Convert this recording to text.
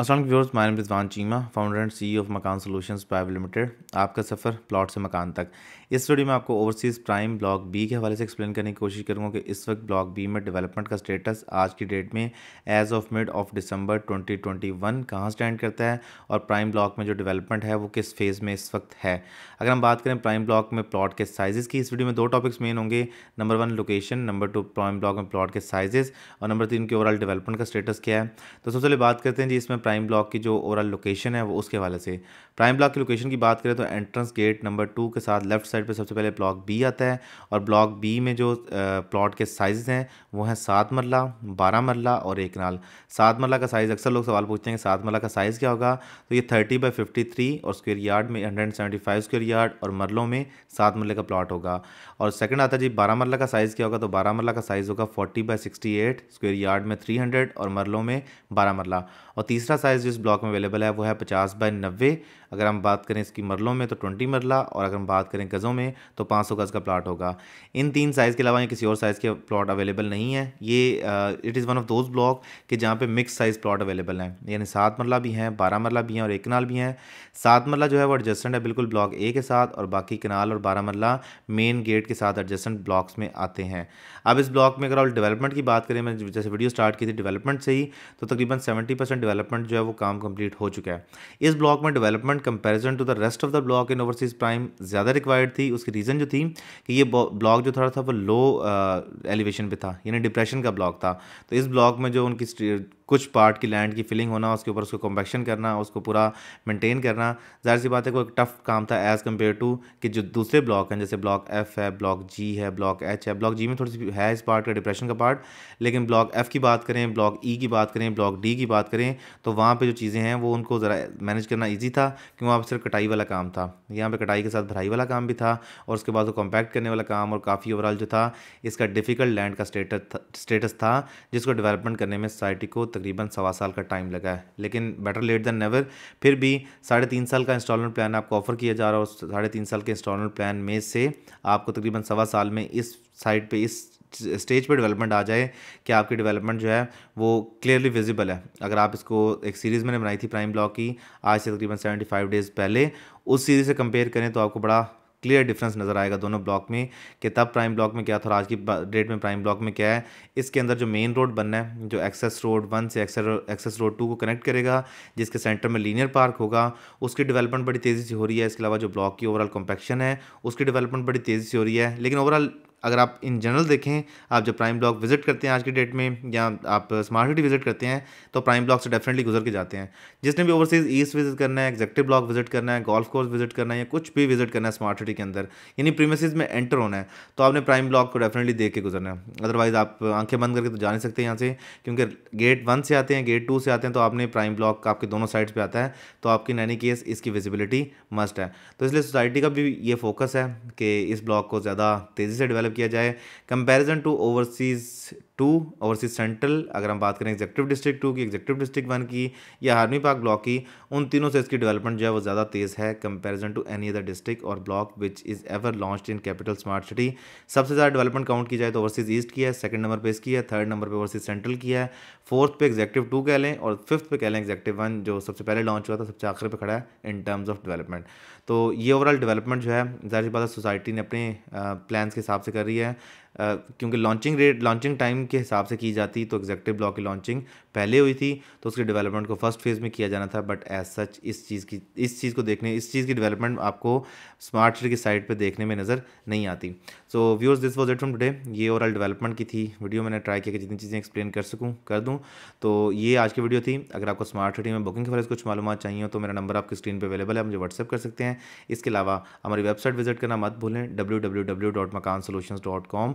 असल viewers my Rizwan Cheema founder and C of Makaan solutions private limited आपका सफ़र प्लॉट से मकान तक इस वीडियो में आपको ओवरसीज़ प्राइम ब्लॉक बी के हवाले से एक्सप्लेन करने की कोशिश करूँगा कि इस वक्त ब्लॉक बी में डेवलपमेंट का स्टेटस आज की डेट में एज ऑफ मिड ऑफ दिसंबर 2021 कहाँ स्टैंड करता है और प्राइम ब्लॉक में जो डेवलपमेंट है वो किस फेज़ में इस वक्त है अगर हम बात करें प्राइम ब्लॉक में प्लॉट के साइजेस की इस वीडियो में दो टॉपिक्स मेन होंगे number one location number two prime block में प्लॉट के साइजेस और नंबर तीन के ओवरऑल डेवलपमेंट का स्टेटस क्या है तो सबसे पहले बात करते हैं जी इसमें प्राइम ब्लॉक की जो ओवरऑल लोकेशन है वो उसके हवाले से प्राइम ब्लॉक की लोकेशन की बात करें तो एंट्रेंस गेट नंबर टू के साथ लेफ्ट साइड पर सबसे पहले ब्लॉक बी आता है और ब्लॉक बी में जो प्लॉट के साइज़ हैं वो हैं सात मरला बारह मरला और एक नाल सात मरला का साइज़ अक्सर लोग सवाल पूछते हैं कि सात मरला का साइज़ क्या होगा तो ये थर्टी बाई फिफ्टी थ्री और स्क्वेयर यार्ड में hundred seventy five square yard और मरलों में सात मरले का प्लॉट होगा और सेकंड आता है जी बारह मरला का साइज़ क्या होगा तो बारह मरला का साइज़ होगा forty by sixty eight square yard में थ्री हंड्रेड और मरलों में बारह मरला और तीसरा साइज़ जिस ब्लॉक में अवेलेबल है वो है पचास बाय नब्बे अगर हम बात करें इसकी मरलों में तो ट्वेंटी मरला और अगर हम बात करें गज़ों में तो पाँच सौ गज़ का प्लाट होगा इन तीन साइज़ के अलावा किसी और साइज़ के प्लाट अवेलेबल नहीं है ये it is one of those block कि जहाँ पर मिक्स साइज़ प्लाट अवेलेबल हैं यानी सात मरला भी हैं बारह मरला भी हैं और एक कनाल भी हैं सात मरला जो है वो एडजस्टेंट है बिल्कुल ब्लॉक ए के साथ और बाकी कनाल और बारह मरला मेन गेट के साथ एडजस्टेंट ब्लॉक्स में आते हैं अब इस ब्लॉक में अगर डेवलपमेंट की बात करें मैं जैसे वीडियो स्टार्ट की थी डेवलपमेंट से ही तो तकरीबन सेवेंटी परसेंट डेवलपमेंट जो है वो काम कंप्लीट हो चुका है इस ब्लॉक में development and comparison to the rest of the block in overseas prime ज़्यादा रिक्वायर्ड थी उसकी रीज़न जो थी कि ये ब्लॉक जो थोड़ा था वो लो एलिवेशन uh, पे था यानी डिप्रेशन का ब्लॉक था तो इस ब्लॉक में जो उनकी कुछ पार्ट की लैंड की फिलिंग होना उसके ऊपर उसको कॉम्पैक्शन करना उसको पूरा मेंटेन करना जाहिर सी बात है कोई टफ काम था एज़ कम्पेयर टू कि जो दूसरे ब्लॉक हैं जैसे ब्लॉक एफ़ है ब्लॉक जी है ब्लॉक एच है ब्लॉक जी में थोड़ी सी है इस पार्ट का डिप्रेशन का पार्ट लेकिन ब्लॉक एफ़ की बात करें ब्लॉक ई e की बात करें ब्लॉक डी की बात करें तो वहाँ पर जो चीज़ें हैं वो उनको ज़रा मैनेज करना ईजी था क्योंकि वहाँ पर सिर्फ कटाई वाला काम था यहाँ पर कटाई के साथ भराई वाला काम भी था और उसके बाद वो कॉम्पैक्ट करने वाला काम और काफ़ी ओवरऑल जो था इसका डिफ़िकल्ट लैंड का स्टेटस स्टेटस था जिसको डेवलपमेंट करने में सोसाइटी को तकरीबन सवा साल का टाइम लगा है लेकिन बेटर लेट दैन नेवर फिर भी साढ़े तीन साल का इंस्टॉलमेंट प्लान आपको ऑफर किया जा रहा है उस साढ़े तीन साल के इंस्टॉलमेंट प्लान में से आपको तकरीबन सवा साल में इस साइट पे इस स्टेज पे डेवलपमेंट आ जाए कि आपकी डेवलपमेंट जो है वो क्लियरली विजिबल है अगर आप इसको एक सीरीज़ मैंने बनाई थी प्राइम ब्लॉक की आज से तकरीबन सेवेंटी फाइव डेज़ पहले उस सीरीज़ से कंपेयर करें तो आपको बड़ा क्लियर डिफरेंस नज़र आएगा दोनों ब्लॉक में कि तब प्राइम ब्लॉक में क्या था और आज की डेट में प्राइम ब्लॉक में क्या है इसके अंदर जो मेन रोड बनना है जो एक्सेस रोड वन से एक्सेस रोड टू को कनेक्ट करेगा जिसके सेंटर में लीनियर पार्क होगा उसकी डेवलपमेंट बड़ी तेज़ी से हो रही है इसके अलावा जो ब्लॉक की ओवरऑल कम्पेक्शन है उसकी डेवलपमेंट बड़ी तेज़ी से हो रही है लेकिन ओवरऑल अगर आप इन जनरल देखें आप जब प्राइम ब्लॉक विजिट करते हैं आज के डेट में या आप स्मार्ट सिटी विजिट करते हैं तो प्राइम ब्लॉक से डेफिनेटली गुजर के जाते हैं जिसने भी ओवरसीज ईस्ट विजिट करना है एग्जेक्टिव ब्लॉक विजिट करना है गोल्फ कोर्स विजिट करना है या कुछ भी विजिट करना है स्मार्ट सिटी के अंदर यानी प्रीमिसज में एंटर होना है तो आपने प्राइम ब्लॉक को डेफिनेटली देख के गुजरना है अदरवाइज़ आप आंखें बंद करके तो जा नहीं सकते यहाँ से क्योंकि गेट वन से आते हैं गेट टू से आते हैं तो आपने प्राइम ब्लॉक आपके दोनों साइड्स पर आता है तो आपकी नैनी केस इसकी विजिबिलिटी मस्ट है तो इसलिए सोसाइटी का भी ये फोकस है कि इस ब्लॉक को ज़्यादा तेज़ी से डेवलप डेवलप मतलब किया जाए comparison to overseas to overseas central अगर हम बात करें एग्जेक्टिव डिस्ट्रिक्ट टू की एग्जेक्टिव डिस्ट्रिक्ट वन की या आर्मी पार्क ब्लॉक की उन तीनों से इसकी डेवलपमेंट जो है वो ज़्यादा तेज़ है comparison to any other district और block which is ever launch in capital smart city सबसे ज़्यादा डेवलपमेंट काउंट की जाए तो ओवरसीज़ ईस्ट की है सेकंड नंबर पर इसकी है थर्ड नंबर पर ओवरसीज सेंट्रल की है फोर्थ पे एग्जेक्टिव टू कह लें और फिफ्थ पे कह लें एग्जेक्टिव वन जो सबसे पहले लॉन्च हुआ था सबसे आखिर पर खड़ा है इन टर्म्स ऑफ डेवलपमेंट तो ये ओवरऑल डेवलपमेंट जो है ज़ाहिर बात सोसाइटी ने अपने प्लान्स के हिसाब से कर रही है क्योंकि लॉन्चिंग रेट लॉन्चिंग टाइम के हिसाब से की जाती तो एग्जैक्टिव ब्लॉक की लॉन्चिंग पहले हुई थी तो उसके डेवलपमेंट को फर्स्ट फेज़ में किया जाना था बट एज सच इस चीज़ की इस चीज़ को देखने इस चीज़ की डेवलपमेंट आपको स्मार्ट सिटी की साइड पर देखने में नज़र नहीं आती so viewers this was it from today ये ओवरऑल डेवलपमेंट की थी वीडियो मैंने ट्राई किया कि जितनी चीज़ें एक्सप्लेन कर सकूँ कर दूँ तो ये आज की वीडियो थी अगर आपको स्मार्ट सिटी में बुकिंग के बारे में कुछ मालूम चाहिए तो मेरा नंबर आपकी स्क्रीन पर अवेलेबल है मुझे व्हाट्सअप कर सकते हैं इसके अलावा हमारी वेबसाइट विजिट करना मत भूलें W W W dot Makaan solution dot com